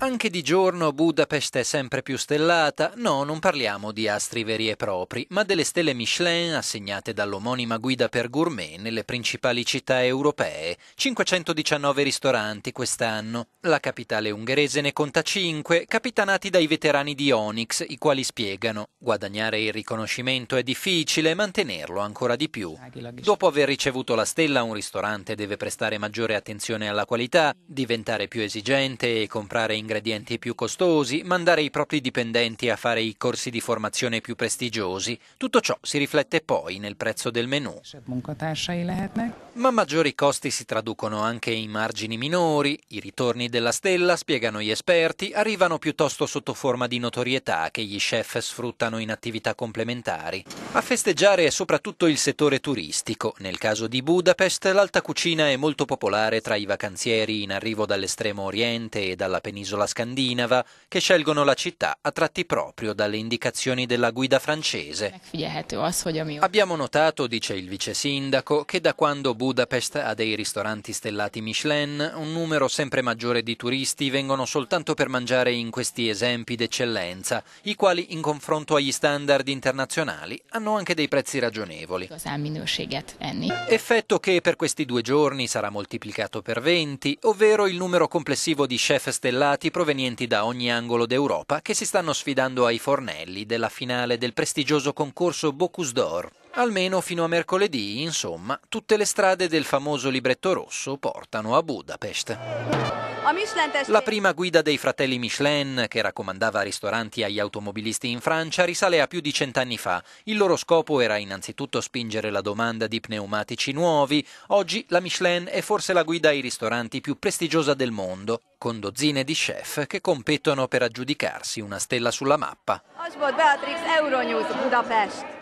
Anche di giorno Budapest è sempre più stellata, no, non parliamo di astri veri e propri, ma delle stelle Michelin assegnate dall'omonima guida per gourmet nelle principali città europee. 519 ristoranti quest'anno. La capitale ungherese ne conta 5, capitanati dai veterani di Onyx, i quali spiegano: guadagnare il riconoscimento è difficile, mantenerlo ancora di più. Dopo aver ricevuto la stella, un ristorante deve prestare maggiore attenzione alla qualità, diventare più esigente e comprare in ingredienti più costosi, mandare i propri dipendenti a fare i corsi di formazione più prestigiosi. Tutto ciò si riflette poi nel prezzo del menù. Ma maggiori costi si traducono anche in margini minori, i ritorni della stella, spiegano gli esperti, arrivano piuttosto sotto forma di notorietà che gli chef sfruttano in attività complementari. A festeggiare è soprattutto il settore turistico. Nel caso di Budapest l'alta cucina è molto popolare tra i vacanzieri in arrivo dall'estremo oriente e dalla penisola scandinava, che scelgono la città attratti proprio dalle indicazioni della guida francese. Abbiamo notato, dice il vice sindaco, che da quando Budapest Budapest ha dei ristoranti stellati Michelin, un numero sempre maggiore di turisti vengono soltanto per mangiare in questi esempi d'eccellenza, i quali in confronto agli standard internazionali hanno anche dei prezzi ragionevoli. Ecco, Effetto che per questi due giorni sarà moltiplicato per 20, ovvero il numero complessivo di chef stellati provenienti da ogni angolo d'Europa che si stanno sfidando ai fornelli della finale del prestigioso concorso Bocuse d'Or. Almeno fino a mercoledì, insomma, tutte le strade del famoso libretto rosso portano a Budapest. La prima guida dei fratelli Michelin, che raccomandava ristoranti agli automobilisti in Francia, risale a più di cent'anni fa. Il loro scopo era innanzitutto spingere la domanda di pneumatici nuovi. Oggi la Michelin è forse la guida ai ristoranti più prestigiosa del mondo, con dozzine di chef che competono per aggiudicarsi una stella sulla mappa. Az Beatrix Euronews Budapest.